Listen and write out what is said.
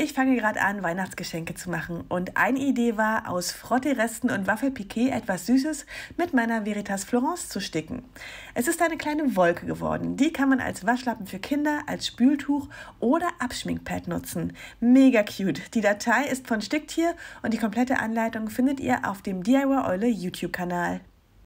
Ich fange gerade an, Weihnachtsgeschenke zu machen und eine Idee war, aus Frottee-Resten und Waffelpiquet etwas Süßes mit meiner Veritas Florence zu sticken. Es ist eine kleine Wolke geworden. Die kann man als Waschlappen für Kinder, als Spültuch oder Abschminkpad nutzen. Mega cute. Die Datei ist von Sticktier und die komplette Anleitung findet ihr auf dem DIY Eule YouTube-Kanal.